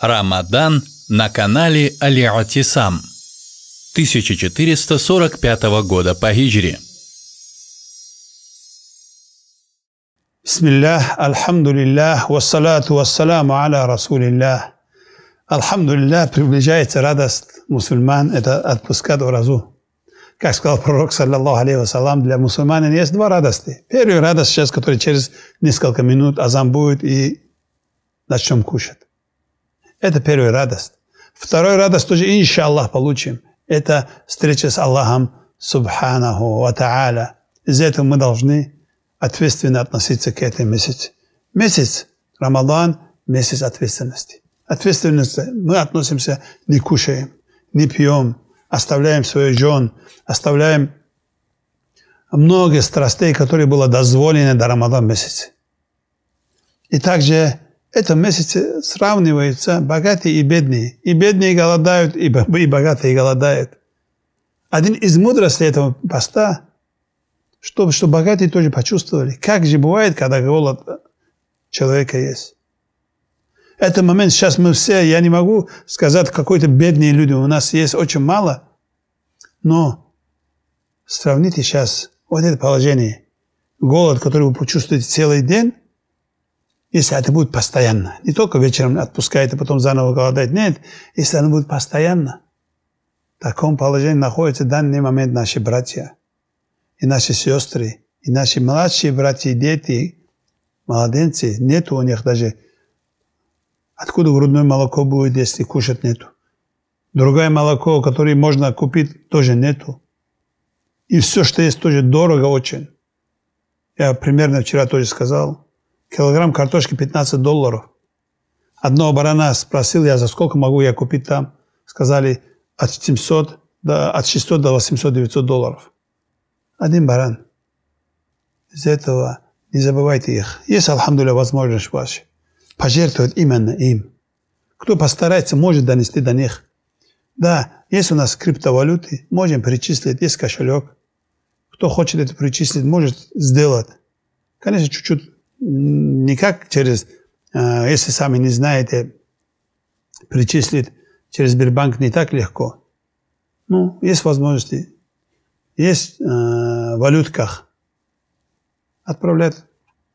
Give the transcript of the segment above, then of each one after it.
Рамадан на канале Алиатисам 1445 года по хиджре. Бисмиллях, альхамдулиллях, вассалату вассаламу аля расулиллях. Альхамдулиллях приближается радость мусульман, это до разу. Как сказал пророк, саллаллаху алейхи вассалам, для мусульманин есть два радости. Первая радость сейчас, которая через несколько минут азам будет и начнем кушать. Это первый радость. Второй радость тоже, иншаллах, получим. Это встреча с Аллахом, субханаху ва та'аля. из этого мы должны ответственно относиться к этому месяцу. Месяц Рамадан – месяц ответственности. Ответственность мы относимся, не кушаем, не пьем, оставляем своих жен, оставляем много страстей, которые было дозволено до Рамадан месяца. И также этом месяце сравниваются богатые и бедные. И бедные голодают, и богатые голодают. Один из мудростей этого поста, чтобы, что богатые тоже почувствовали, как же бывает, когда голод человека есть. Это момент, сейчас мы все, я не могу сказать, какой-то бедные люди, у нас есть очень мало, но сравните сейчас вот это положение. Голод, который вы почувствуете целый день, если это будет постоянно. Не только вечером отпускает а потом заново голодает. Нет, если оно будет постоянно. В таком положении находятся в данный момент наши братья и наши сестры, и наши младшие братья и дети, младенцы. Нет у них даже Откуда грудное молоко будет, если кушать нету? Другое молоко, которое можно купить, тоже нету. И все, что есть, тоже дорого очень. Я примерно вчера тоже сказал килограмм картошки 15 долларов. Одного барана спросил я, за сколько могу я купить там. Сказали, от 700 до, от 600 до 800-900 долларов. Один баран. Из этого не забывайте их. Есть, алхамдуля, возможность ваша. Пожертвовать именно им. Кто постарается, может донести до них. Да, есть у нас криптовалюты, можем перечислить, есть кошелек. Кто хочет это перечислить, может сделать. Конечно, чуть-чуть никак через, э, если сами не знаете, причислить через Сбербанк не так легко. Ну, есть возможности. Есть э, валютках. Отправлять,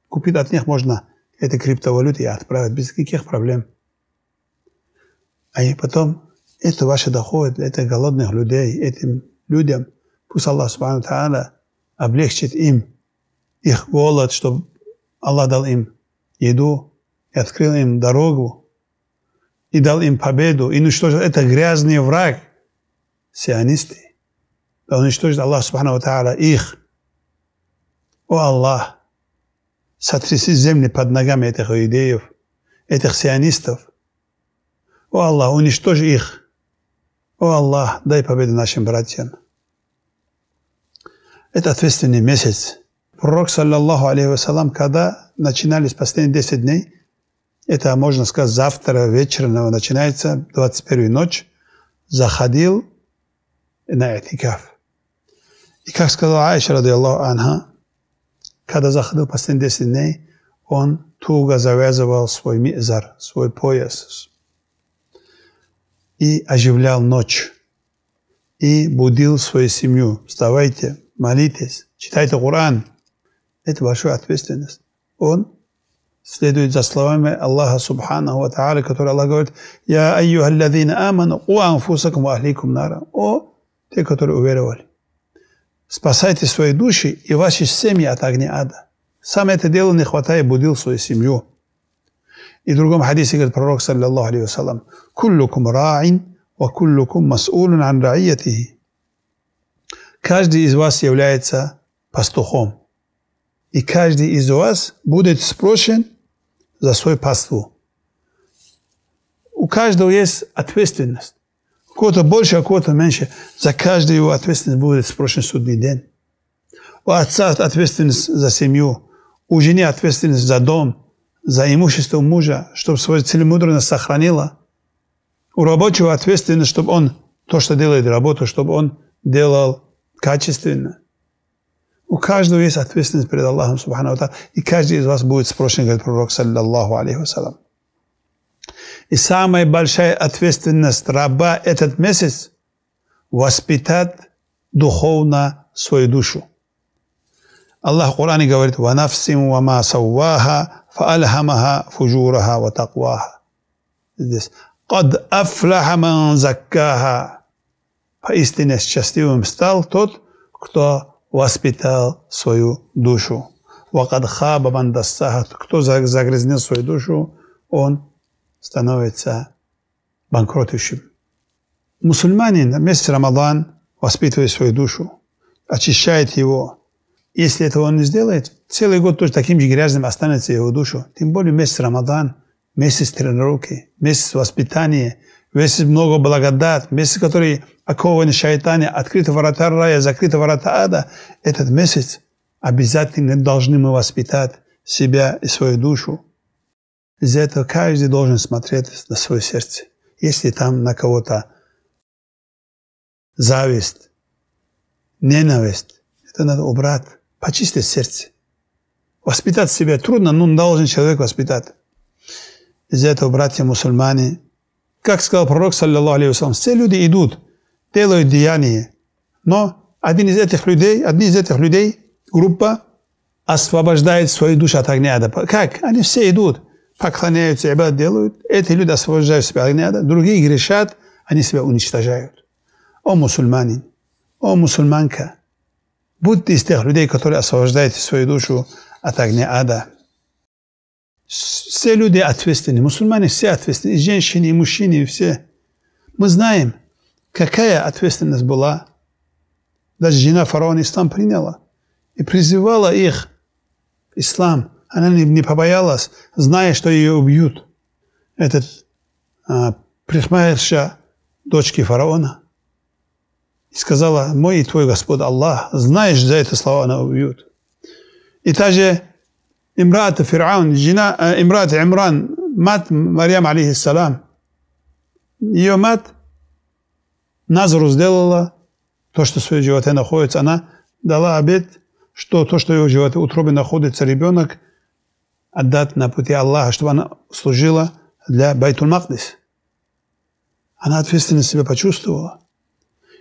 купить от них можно это криптовалюты и отправить без каких проблем. А и потом, это ваши доходы, это голодных людей, этим людям, пусть Аллах Субхану облегчит им их голод, чтобы Аллах дал им еду, и открыл им дорогу, и дал им победу, и уничтожил это грязный враг, сионисты. Да уничтожит Аллах Субхану Ва их. О Аллах, сотряси земли под ногами этих иудеев, этих сионистов. О Аллах, уничтожь их. О Аллах, дай победу нашим братьям. Это ответственный месяц. Пророк, саллиллаху алейхи вассалам, когда начинались последние 10 дней, это, можно сказать, завтра вечерного начинается, 21 ночь, заходил на этикаф. И как сказал Аиша, ради Аллаху анха, когда заходил последние 10 дней, он туго завязывал свой мизар, свой пояс, и оживлял ночь, и будил свою семью. Вставайте, молитесь, читайте Коран – это большая ответственность. Он следует за словами Аллаха Субхану Ва Та'аля, который Аллах говорит, «Я айюхаллазина аману у анфусакум ахликум нара». О, те, которые уверовали. Спасайте свои души и ваши семьи от огня ада. Сам это дело не хватает будил свою семью. И в другом хадисе говорит пророк, саллиллаху алейхи вассалам, «Куллукум ра'ин, ва куллукум мас'улун ан Каждый из вас является пастухом и каждый из вас будет спрошен за свою паству. У каждого есть ответственность. У кого-то больше, у кого-то меньше. За каждую его ответственность будет спрошен судный день. У отца ответственность за семью, у жены ответственность за дом, за имущество мужа, чтобы свою целемудренность сохранила. У рабочего ответственность, чтобы он то, что делает работу, чтобы он делал качественно – U kažu da jest atvisnic pred Allahom subhanahu wa ta'ala i každi iz vas bude sprošen kad prorok sallallahu alaihi wa sallam. И самая большая ответственность раба этот месяц – воспитать духовно свою душу. Аллах в Коране говорит «Ванафсим вама савваха фаальхамаха фужураха ва такваха». Здесь «Кад афляха ман заккаха». Поистине счастливым стал тот, кто воспитал свою душу. Вакад хаба мандасахат. Кто загрязнил свою душу, он становится банкротующим. Мусульманин на месяц Рамадан воспитывает свою душу, очищает его. Если этого он не сделает, целый год тоже таким же грязным останется его душу. Тем более месяц Рамадан, месяц тренировки, месяц воспитания – весит много благодать, месяц, который окован шайтане, открыты ворота рая, закрыты ворота ада, этот месяц обязательно должны мы воспитать себя и свою душу. Из-за этого каждый должен смотреть на свое сердце. Если там на кого-то зависть, ненависть, это надо убрать, почистить сердце. Воспитать себя трудно, но должен человек воспитать. Из-за этого, братья мусульмане, как сказал пророк, саллиллаху алейхи все люди идут, делают деяния. Но один из этих людей, одни из этих людей, группа, освобождает свою душу от огня ада. Как? Они все идут, поклоняются, ибад делают. Эти люди освобождают себя от огня ада. Другие грешат, они себя уничтожают. О мусульманин, о мусульманка, будьте из тех людей, которые освобождают свою душу от огня ада. Все люди ответственны, мусульмане все ответственны, и женщины, и мужчины, и все. Мы знаем, какая ответственность была. Даже жена фараона ислам приняла и призывала их ислам. Она не, не побоялась, зная, что ее убьют. Этот а, прихмаерша дочки фараона. И сказала, мой и твой Господь Аллах, знаешь, за это слова она убьют. И также امرأة فرعون جنا امرأة عمران مات عليه السلام, Ее мать Назару сделала то, что в своем животе находится. Она дала обет, что то, что в ее животе утробе находится ребенок, отдать на пути Аллаха, чтобы она служила для Байтул Махдис. Она ответственность себя почувствовала.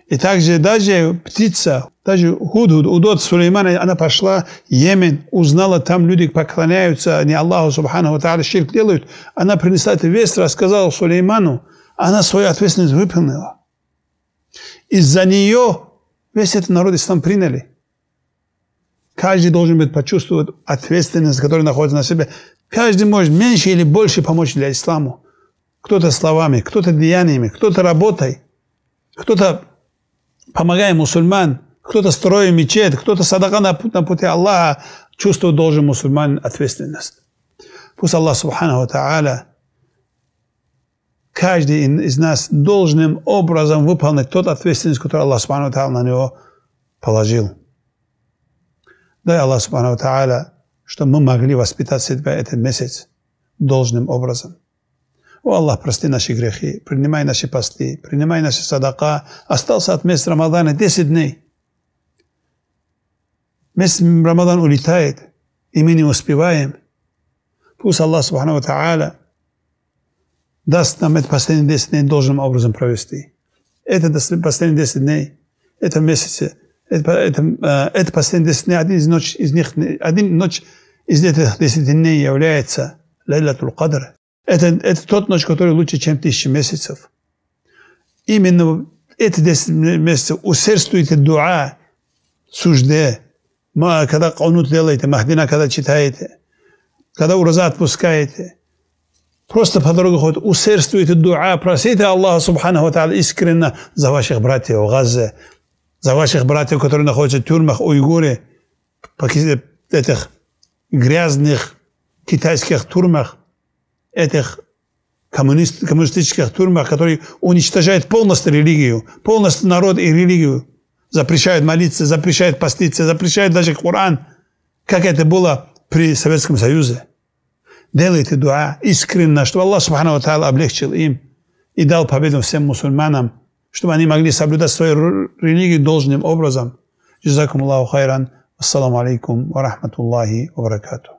И также даже птица, даже Худхуд, Удот Сулеймана, она пошла в Йемен, узнала, там люди поклоняются, не Аллаху Субхану Ва ширк делают. Она принесла это весть, рассказала Сулейману, она свою ответственность выполнила. Из-за нее весь этот народ ислам приняли. Каждый должен быть почувствовать ответственность, которая находится на себе. Каждый может меньше или больше помочь для исламу. Кто-то словами, кто-то деяниями, кто-то работой, кто-то помогая мусульман, кто-то строит мечеть, кто-то садака на, на пути Аллаха, чувствует должен мусульман ответственность. Пусть Аллах Субхану Тааля каждый из нас должным образом выполнить тот ответственность, которую Аллах Субхану Тааля на него положил. Дай Аллах Субхану Тааля, чтобы мы могли воспитать себя этот месяц должным образом. О Аллах, прости наши грехи, принимай наши посты, принимай наши садака. Остался от месяца Рамадана 10 дней. Месяц Рамадан улетает, и мы не успеваем. Пусть Аллах Субхану Та'аля даст нам эти последние 10 дней должным образом провести. Это последние 10 дней, это месяцы, это, э, это, это последние 10 дней, один из, ночь, из них, один ночь из этих 10 дней является Лайлатул Кадр, это, это тот ночь, который лучше, чем тысячи месяцев. Именно эти 10 месяцев усердствуйте дуа, сужде, когда каунут делаете, махдина, когда читаете, когда ураза отпускаете. Просто по дороге ходите, усердствуйте дуа, просите Аллаха Субхану искренне за ваших братьев в Газе, за ваших братьев, которые находятся в тюрьмах, уйгуре, этих грязных китайских тюрьмах, этих коммунист, коммунистических тюрьмах, которые уничтожают полностью религию, полностью народ и религию, запрещают молиться, запрещают поститься, запрещают даже Коран, как это было при Советском Союзе. Делайте дуа искренно, чтобы Аллах Субхану Тааля облегчил им и дал победу всем мусульманам, чтобы они могли соблюдать свою религию должным образом. Джазакум Аллаху хайран. Ассаламу алейкум ва рахматуллахи ва баракату.